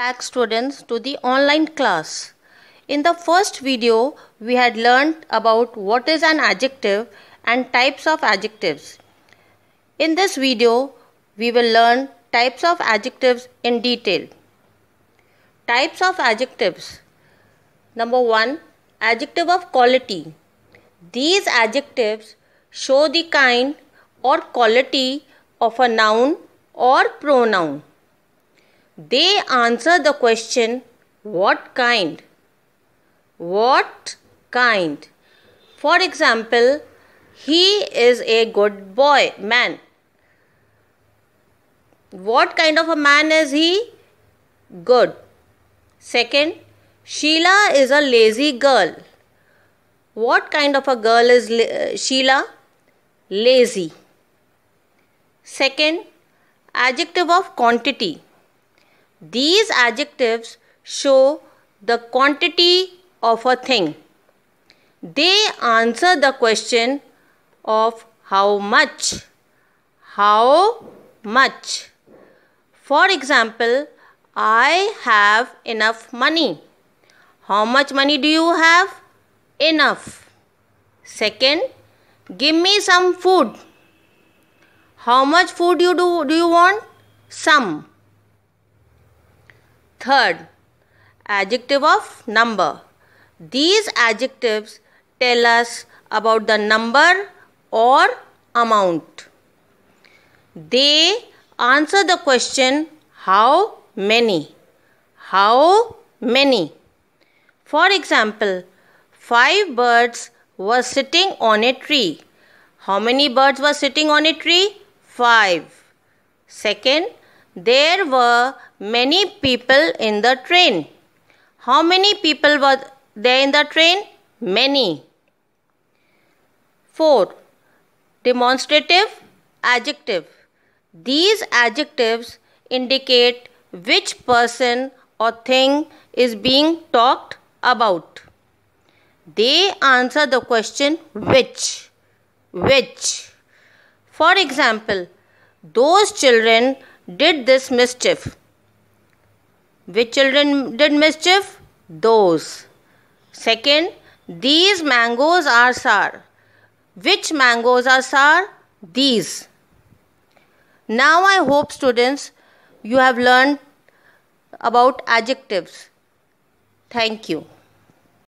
back students to the online class. In the first video, we had learned about what is an adjective and types of adjectives. In this video, we will learn types of adjectives in detail. Types of adjectives. Number 1. Adjective of quality. These adjectives show the kind or quality of a noun or pronoun. They answer the question, What kind? What kind? For example, he is a good boy, man. What kind of a man is he? Good. Second, Sheila is a lazy girl. What kind of a girl is uh, Sheila? Lazy. Second, adjective of quantity. These adjectives show the quantity of a thing. They answer the question of how much. How much. For example, I have enough money. How much money do you have? Enough. Second, give me some food. How much food you do, do you want? Some. Third, adjective of number. These adjectives tell us about the number or amount. They answer the question how many? How many? For example, five birds were sitting on a tree. How many birds were sitting on a tree? Five. Second, there were many people in the train. How many people were there in the train? Many. 4. Demonstrative adjective. These adjectives indicate which person or thing is being talked about. They answer the question which. Which. For example, those children did this mischief. Which children did mischief? Those. Second, these mangoes are sour. Which mangoes are sour? These. Now I hope students you have learned about adjectives. Thank you.